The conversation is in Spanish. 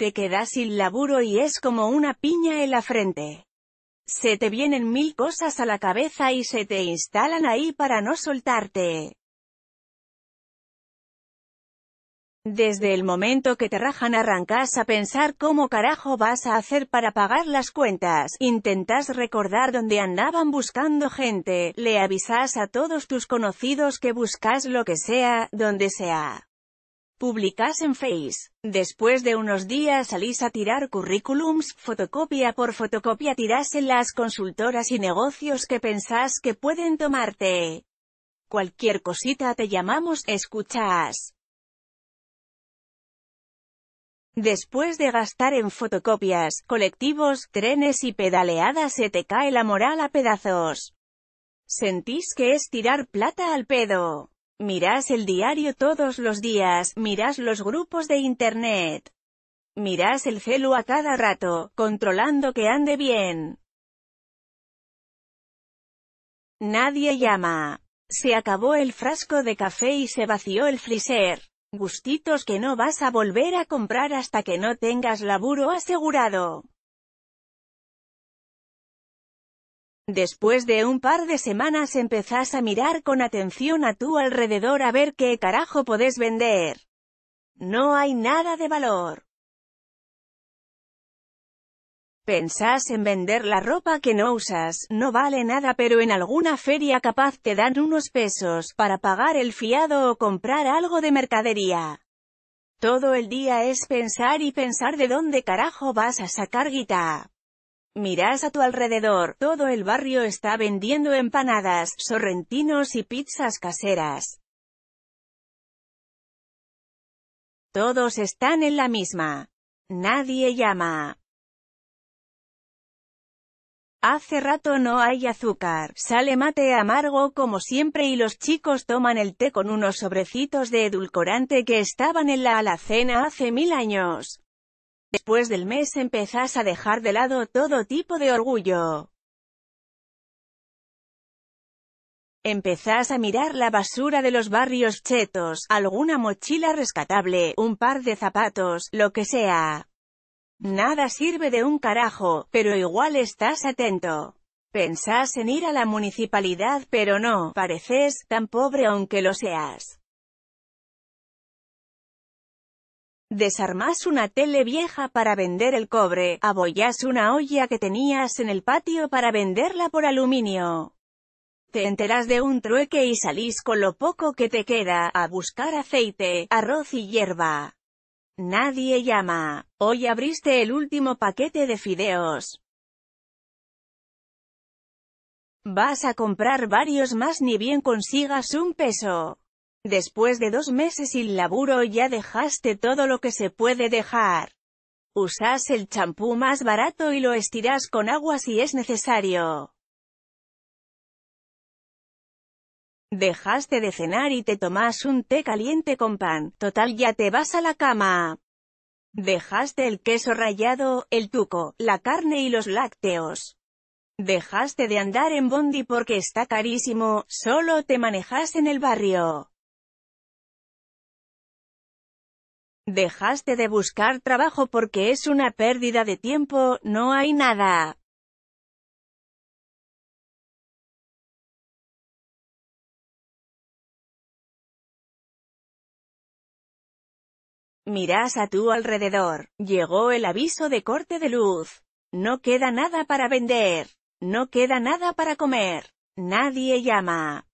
Te quedas sin laburo y es como una piña en la frente. Se te vienen mil cosas a la cabeza y se te instalan ahí para no soltarte. Desde el momento que te rajan arrancas a pensar cómo carajo vas a hacer para pagar las cuentas, intentas recordar dónde andaban buscando gente, le avisas a todos tus conocidos que buscas lo que sea, donde sea. Publicas en Face. Después de unos días salís a tirar currículums, fotocopia por fotocopia tirás en las consultoras y negocios que pensás que pueden tomarte. Cualquier cosita te llamamos, escuchás. Después de gastar en fotocopias, colectivos, trenes y pedaleadas se te cae la moral a pedazos. Sentís que es tirar plata al pedo. Mirás el diario todos los días, mirás los grupos de internet. Mirás el celu a cada rato, controlando que ande bien. Nadie llama. Se acabó el frasco de café y se vació el freezer. Gustitos que no vas a volver a comprar hasta que no tengas laburo asegurado. Después de un par de semanas empezás a mirar con atención a tu alrededor a ver qué carajo podés vender. No hay nada de valor. Pensás en vender la ropa que no usas, no vale nada pero en alguna feria capaz te dan unos pesos para pagar el fiado o comprar algo de mercadería. Todo el día es pensar y pensar de dónde carajo vas a sacar guitarra. Mirás a tu alrededor, todo el barrio está vendiendo empanadas, sorrentinos y pizzas caseras. Todos están en la misma. Nadie llama. Hace rato no hay azúcar, sale mate amargo como siempre y los chicos toman el té con unos sobrecitos de edulcorante que estaban en la alacena hace mil años. Después del mes empezás a dejar de lado todo tipo de orgullo. Empezás a mirar la basura de los barrios chetos, alguna mochila rescatable, un par de zapatos, lo que sea. Nada sirve de un carajo, pero igual estás atento. Pensás en ir a la municipalidad pero no, pareces, tan pobre aunque lo seas. Desarmás una tele vieja para vender el cobre, abollás una olla que tenías en el patio para venderla por aluminio. Te enterás de un trueque y salís con lo poco que te queda, a buscar aceite, arroz y hierba. Nadie llama. Hoy abriste el último paquete de fideos. Vas a comprar varios más ni bien consigas un peso. Después de dos meses sin laburo ya dejaste todo lo que se puede dejar. Usas el champú más barato y lo estirás con agua si es necesario. Dejaste de cenar y te tomas un té caliente con pan, total ya te vas a la cama. Dejaste el queso rallado, el tuco, la carne y los lácteos. Dejaste de andar en bondi porque está carísimo, solo te manejas en el barrio. Dejaste de buscar trabajo porque es una pérdida de tiempo, no hay nada. Miras a tu alrededor. Llegó el aviso de corte de luz. No queda nada para vender. No queda nada para comer. Nadie llama.